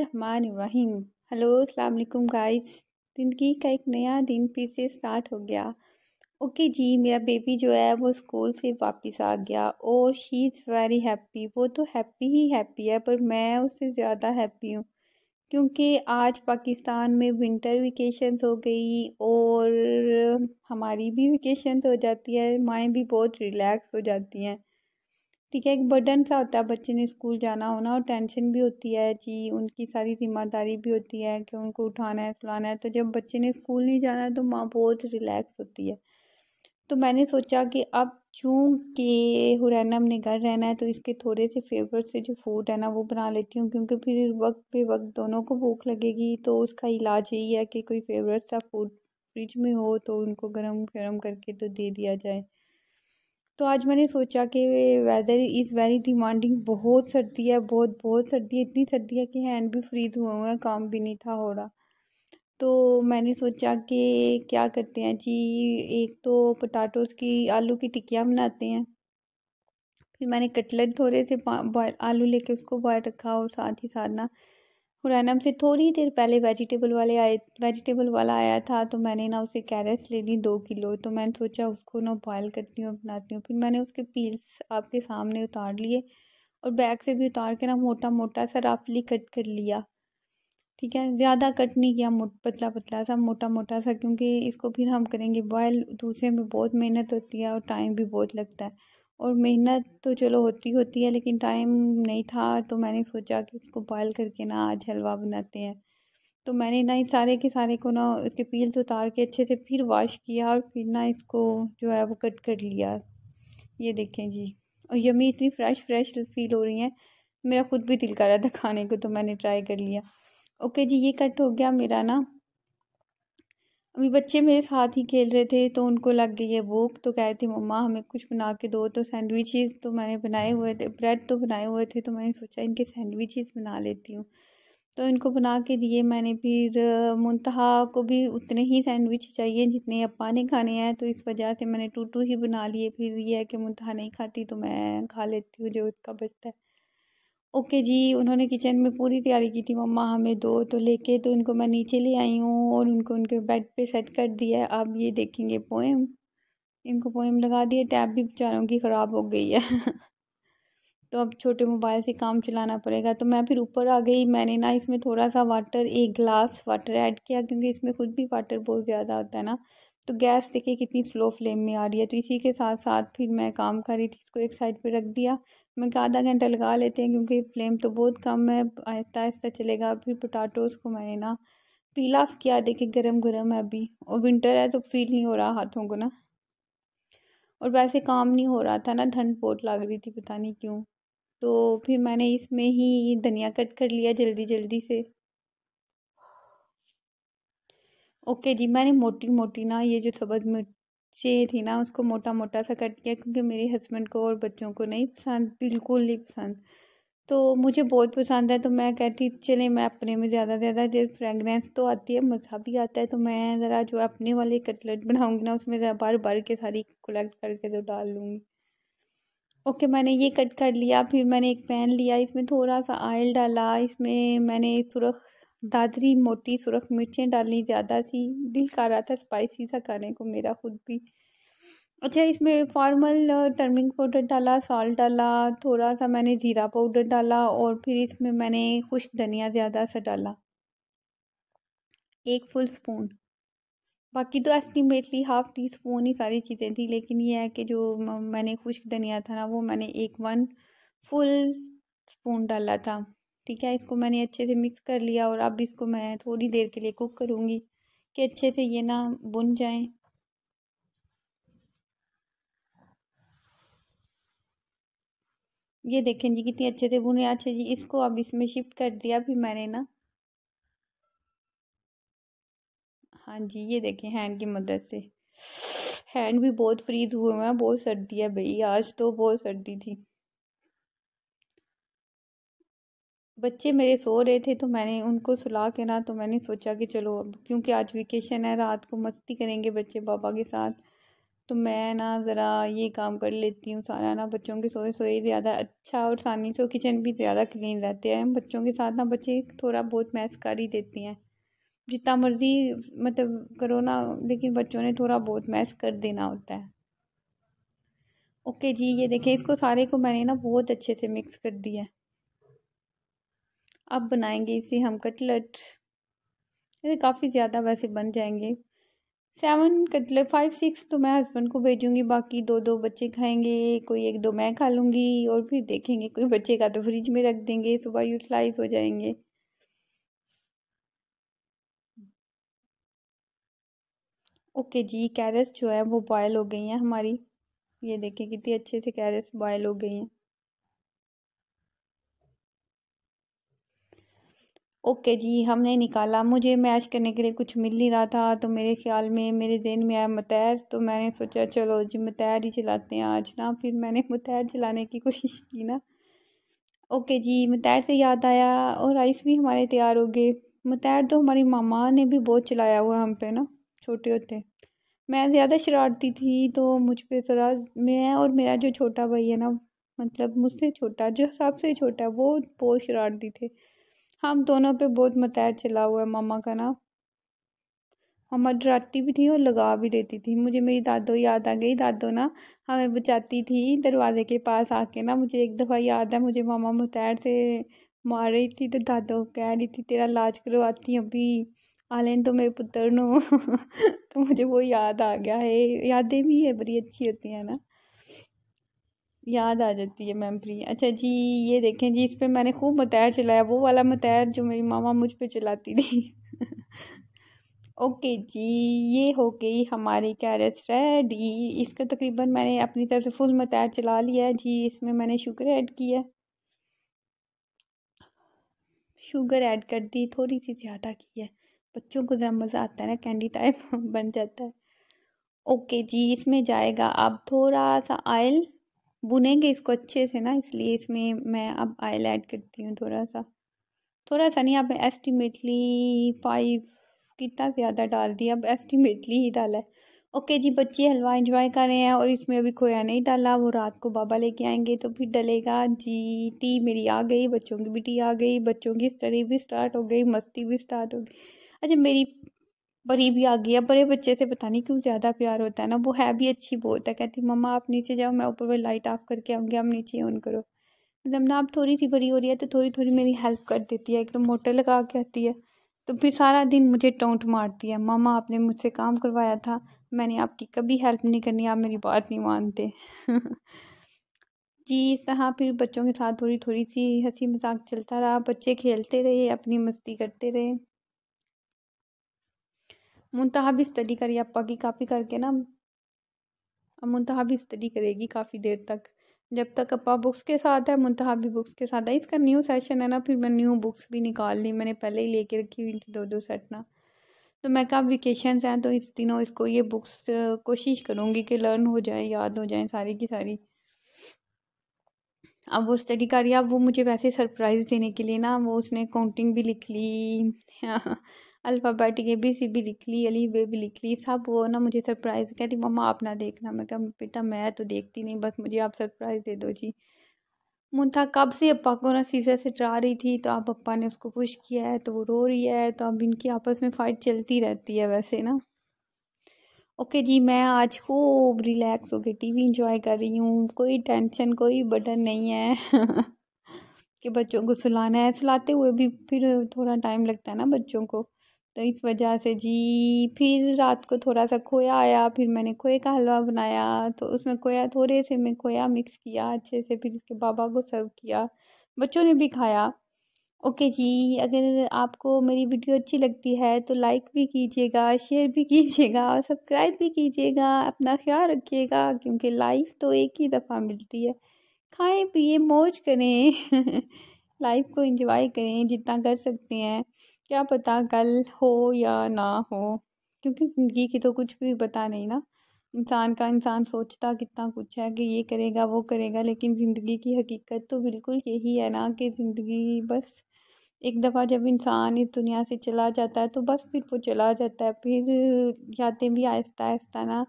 रहीम hello अस्सलाम वालेकुम guys ज़िंदगी का एक नया दिन फिर से स्टार्ट हो गया ओके जी मेरा बेबी जो है वो स्कूल से वापस आ गया और शी इज़ वेरी हैप्पी वो तो हैप्पी ही हैप्पी है पर मैं उससे ज़्यादा हैप्पी हूँ क्योंकि आज पाकिस्तान में विंटर वेकेशन हो गई और हमारी भी वेकेशन हो जाती है माएँ भी बहुत रिलैक्स हो जाती हैं ठीक है एक बर्डन सा होता है बच्चे ने स्कूल जाना होना और टेंशन भी होती है जी उनकी सारी जिम्मेदारी भी होती है कि उनको उठाना है सुलाना है तो जब बच्चे ने स्कूल नहीं जाना है तो माँ बहुत रिलैक्स होती है तो मैंने सोचा कि अब चूँकि हुरैनम ने घर रहना है तो इसके थोड़े से फेवरेट से जो फूड है ना वो बना लेती हूँ क्योंकि फिर वक्त पे वक्त दोनों को भूख लगेगी तो उसका इलाज यही है कि कोई फेवरेट सा फूड फ्रिज में हो तो उनको गर्म गर्म करके तो दे दिया जाए तो आज मैंने सोचा कि वेदर इज़ वेरी डिमांडिंग बहुत सर्दी है बहुत बहुत सर्दी है इतनी सर्दी है कि हैंड भी फ्रीज हुए हुए हैं काम भी नहीं था हो रहा तो मैंने सोचा कि क्या करते हैं जी एक तो पटाटोज़ की आलू की टिकिया बनाते हैं फिर मैंने कटलेट थोड़े से आलू लेके उसको बॉयल रखा और साथ ही साथ ना हुरैनम से थोड़ी देर पहले वेजिटेबल वाले आए वेजिटेबल वाला आया था तो मैंने ना उसे कैरेट्स ले ली दो किलो तो मैंने सोचा उसको ना बॉयल करती हूँ बनाती हूँ फिर मैंने उसके पील्स आपके सामने उतार लिए और बैग से भी उतार के ना मोटा मोटा सा राफली कट कर लिया ठीक है ज़्यादा कट नहीं किया पतला पतला सा मोटा मोटा सा क्योंकि इसको फिर हम करेंगे बॉयल दूसरे तो में बहुत मेहनत होती है और टाइम भी बहुत लगता है और मेहनत तो चलो होती होती है लेकिन टाइम नहीं था तो मैंने सोचा कि इसको बॉयल करके ना आज हलवा बनाते हैं तो मैंने ना इस सारे के सारे को ना उसके से उतार के अच्छे से फिर वॉश किया और फिर ना इसको जो है वो कट कर लिया ये देखें जी और यमी इतनी फ़्रेश फ्रेश फील हो रही हैं मेरा खुद भी दिल कर रहा था खाने को तो मैंने ट्राई कर लिया ओके जी ये कट हो गया मेरा ना अभी बच्चे मेरे साथ ही खेल रहे थे तो उनको लग गई है भूख तो कह रही थी मम्मा हमें कुछ बना के दो तो सैंडविचेस तो मैंने बनाए हुए थे ब्रेड तो बनाए हुए थे तो मैंने सोचा इनके सैंडविचेस बना लेती हूँ तो इनको बना के दिए मैंने फिर मुंतहा को भी उतने ही सैंडविच चाहिए जितने अपा ने खाने हैं तो इस वजह से मैंने टू टू ही बना लिए फिर ये है कि मुंतहा नहीं खाती तो मैं खा लेती हूँ जो इसका बचता है ओके जी उन्होंने किचन में पूरी तैयारी की थी मम्मा हमें दो तो लेके तो उनको मैं नीचे ले आई हूँ और उनको उनके बेड पे सेट कर दिया है अब ये देखेंगे पोएम इनको पोएम लगा दिया टैब भी बेचारों की ख़राब हो गई है तो अब छोटे मोबाइल से काम चलाना पड़ेगा तो मैं फिर ऊपर आ गई मैंने ना इसमें थोड़ा सा वाटर एक ग्लास वाटर ऐड किया क्योंकि इसमें खुद भी वाटर बहुत ज़्यादा होता है ना तो गैस देखिए कितनी स्लो फ्लेम में आ रही है तो इसी के साथ साथ फिर मैं काम कर रही थी इसको एक साइड पे रख दिया मैं आधा घंटा लगा लेते हैं क्योंकि फ्लेम तो बहुत कम है आहिस्ता आहिस्ता चलेगा फिर पोटाटोज़ को मैंने ना पील ऑफ किया देखिए गरम गरम है अभी और विंटर है तो फील नहीं हो रहा हाथों को ना और वैसे काम नहीं हो रहा था ना ठंड बहुत लग रही थी पता नहीं क्यों तो फिर मैंने इसमें ही धनिया कट कर लिया जल्दी जल्दी से ओके जी मैंने मोटी मोटी ना ये जो सबज मिर्चे थी ना उसको मोटा मोटा सा कट किया क्योंकि मेरे हस्बैंड को और बच्चों को नहीं पसंद बिल्कुल नहीं पसंद तो मुझे बहुत पसंद है तो मैं कहती चले मैं अपने में ज़्यादा से ज़्यादा जो फ्रेगरेंस तो आती है मज़ा भी आता है तो मैं ज़रा जो अपने वाले कटलेट बनाऊँगी ना उसमें ज़रा बार बार के सारी कलेक्ट करके तो डाल लूँगी ओके मैंने ये कट कर लिया फिर मैंने एक पैन लिया इसमें थोड़ा सा आयल डाला इसमें मैंने सुरख दादरी मोटी सुरख मिर्चें डालनी ज़्यादा सी दिल कर रहा था स्पाइसी सा खाने को मेरा खुद भी अच्छा इसमें फॉर्मल टर्मिंग पाउडर डाला सॉल्ट डाला थोड़ा सा मैंने ज़ीरा पाउडर डाला और फिर इसमें मैंने खुश्क धनिया ज़्यादा सा डाला एक फुल स्पून बाकी तो एस्टिमेटली हाफ़ टी स्पून ही सारी चीज़ें थी लेकिन यह है कि जो मैंने खुश्क धनिया था ना वो मैंने एक वन फुल स्पून डाला था ठीक है इसको मैंने अच्छे से मिक्स कर लिया और अब इसको मैं थोड़ी देर के लिए कुक करूँगी कि अच्छे से ये ना बुन जाए ये देखें जी कितनी अच्छे से बुने अच्छे जी इसको अब इसमें शिफ्ट कर दिया भी मैंने ना हाँ जी ये देखें हैंड की मदद से हैंड भी बहुत फ्रीज हुए हैं बहुत सर्दी है भाई आज तो बहुत सर्दी थी बच्चे मेरे सो रहे थे तो मैंने उनको सुला के ना तो मैंने सोचा कि चलो अब क्योंकि आज वेकेशन है रात को मस्ती करेंगे बच्चे पापा के साथ तो मैं ना ज़रा ये काम कर लेती हूँ सारा ना बच्चों के सोए सोए ज़्यादा अच्छा और आसानी से किचन भी ज़्यादा क्लीन रहते हैं बच्चों के साथ ना बच्चे थोड़ा बहुत मैस कर ही देती हैं जितना मर्ज़ी मतलब करो ना लेकिन बच्चों ने थोड़ा बहुत मैस कर देना होता है ओके जी ये देखें इसको सारे को मैंने ना बहुत अच्छे से मिक्स कर दिया है अब बनाएंगे इसे हम कटलेट ये काफ़ी ज़्यादा वैसे बन जाएंगे सेवन कटलेट फाइव सिक्स तो मैं हस्बैंड को भेजूंगी बाकी दो दो बच्चे खाएंगे कोई एक दो मैं खा लूँगी और फिर देखेंगे कोई बच्चे का तो फ्रिज में रख देंगे सुबह यूटिलाइज हो जाएंगे ओके जी कैरेट्स जो है वो बॉयल हो गई हैं हमारी ये देखें कितनी अच्छे से कैरेट्स बॉयल हो गई हैं ओके जी हमने निकाला मुझे मैच करने के लिए कुछ मिल नहीं रहा था तो मेरे ख्याल में मेरे दिन में आया मतैर तो मैंने सोचा चलो जी मतैर ही चलाते हैं आज ना फिर मैंने मतैर चलाने की कोशिश की ना ओके जी मतैर से याद आया और आइस भी हमारे तैयार हो गए मतैर तो हमारी मामा ने भी बहुत चलाया हुआ हम पे ना छोटे होते मैं ज़्यादा शरारती थी तो मुझ पर थोड़ा मैं और मेरा जो छोटा भाई है ना मतलब मुझसे छोटा जो सबसे छोटा वो बहुत शरारती थे हम दोनों पे बहुत मतैर चला हुआ है मामा का ना मम्मा डराती भी थी और लगा भी देती थी मुझे मेरी दादो याद आ गई दादो ना हमें बचाती थी दरवाजे के पास आके ना मुझे एक दफ़ा याद है मुझे मामा मुतैर से मार रही थी तो दादो कह रही थी तेरा इलाज करवाती अभी आले तो मेरे पुत्र नो तो मुझे वो याद आ गया है यादें भी है बड़ी अच्छी होती है ना याद आ जाती है मेमोरी अच्छा जी ये देखें जी इस पर मैंने खूब मतैर चलाया वो वाला मतैर जो मेरी मामा मुझ पर चलाती थी ओके जी ये हो गई हमारी कैरेट्स रेडी इसका तकरीबन मैंने अपनी तरफ से फुल मतैर चला लिया है जी इसमें मैंने शुगर ऐड किया शुगर ऐड कर दी थोड़ी सी ज़्यादा की है बच्चों को ज़रा मज़ा आता है ना कैंडी टाइप बन जाता है ओके जी इसमें जाएगा अब थोड़ा सा आयल बुनेंगे इसको अच्छे से ना इसलिए इसमें मैं अब आयल ऐड करती हूँ थोड़ा सा थोड़ा सा नहीं अब एस्टिमेटली फाइव कितना ज़्यादा डाल दिया अब एस्टिमेटली ही डाला है ओके जी बच्चे हलवा एंजॉय कर रहे हैं और इसमें अभी खोया नहीं डाला वो रात को बाबा लेके आएंगे तो फिर डलेगा जी टी मेरी आ गई बच्चों की भी टी आ गई बच्चों की स्टडी भी स्टार्ट हो गई मस्ती भी स्टार्ट हो गई अच्छा मेरी बड़ी भी आ गई है बड़े बच्चे से पता नहीं क्यों ज़्यादा प्यार होता है ना वो है भी अच्छी बहुत है कहती मम्मा आप नीचे जाओ मैं ऊपर वाली लाइट ऑफ करके आऊँगी आप नीचे ऑन करो मतलब ना आप थोड़ी सी बड़ी हो रही है तो थोड़ी थोड़ी मेरी हेल्प कर देती है एकदम तो मोटर लगा के आती है तो फिर सारा दिन मुझे टोंट मारती है मामा आपने मुझसे काम करवाया था मैंने आपकी कभी हेल्प नहीं करनी आप मेरी बात नहीं मानते जी इस तरह फिर बच्चों के साथ थोड़ी थोड़ी सी हंसी मजाक चलता रहा बच्चे खेलते रहे अपनी मस्ती करते रहे मुंतहा भी स्टडी करिए अपा की कापी करके ना अब मुंतहा भी स्टडी करेगी काफ़ी देर तक जब तक अपा बुक्स के साथ है मुंतहा भी बुक्स के साथ है इसका न्यू सेशन है ना फिर मैं न्यू बुक्स भी निकाल ली मैंने पहले ही लेके रखी हुई थी दो दो सेट ना तो मैं कहा वेकेशंस हैं तो इस दिनों इसको ये बुक्स कोशिश करूँगी कि लर्न हो जाए याद हो जाए सारी की सारी अब वो स्टडी कर रही अब वो मुझे वैसे सरप्राइज़ देने के लिए ना वो उसने काउंटिंग भी लिख ली अल्फ़ाबेटिक ए बी सी भी लिख ली अली वे भी लिख ली सब वो ना मुझे सरप्राइज़ कहती मम्मा आप ना देखना मैं कहा बेटा मैं तो देखती नहीं बस मुझे आप सरप्राइज़ दे दो जी मुंथा कब से अपा को ना शीशे से डरा रही थी तो आप अपा ने उसको पुश किया है तो वो रो रही है तो अब इनकी आपस में फ़ाइट चलती रहती है वैसे ना ओके जी मैं आज खूब रिलैक्स होकर टीवी इंजॉय कर रही हूँ कोई टेंशन कोई बटन नहीं है कि बच्चों को सुलाना है सुलाते हुए भी फिर थोड़ा टाइम लगता है ना बच्चों को तो इस वजह से जी फिर रात को थोड़ा सा खोया आया फिर मैंने खोए का हलवा बनाया तो उसमें खोया थोड़े से मैं खोया मिक्स किया अच्छे से फिर इसके बाबा को सर्व किया बच्चों ने भी खाया ओके जी अगर आपको मेरी वीडियो अच्छी लगती है तो लाइक भी कीजिएगा शेयर भी कीजिएगा और सब्सक्राइब भी कीजिएगा अपना ख्याल रखिएगा क्योंकि लाइफ तो एक ही दफ़ा मिलती है खाएं पिए मौज करें लाइफ को एंजॉय करें जितना कर सकते हैं क्या पता कल हो या ना हो क्योंकि ज़िंदगी की तो कुछ भी पता नहीं ना इंसान का इंसान सोचता कितना कुछ है कि ये करेगा वो करेगा लेकिन ज़िंदगी की हकीकत तो बिल्कुल यही है ना कि ज़िंदगी बस एक दफ़ा जब इंसान इस दुनिया से चला जाता है तो बस फिर वो चला जाता है फिर यादें भी आहिस्ता आहिस्ता ना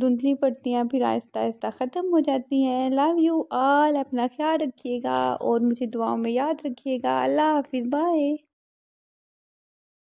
धुंधली पड़ती हैं फिर आहिस्ता आहिस्ता ख़त्म हो जाती हैं लव यू ऑल अपना ख्याल रखिएगा और मुझे दुआओं में याद रखिएगा अल्लाह हाफिज़ बाय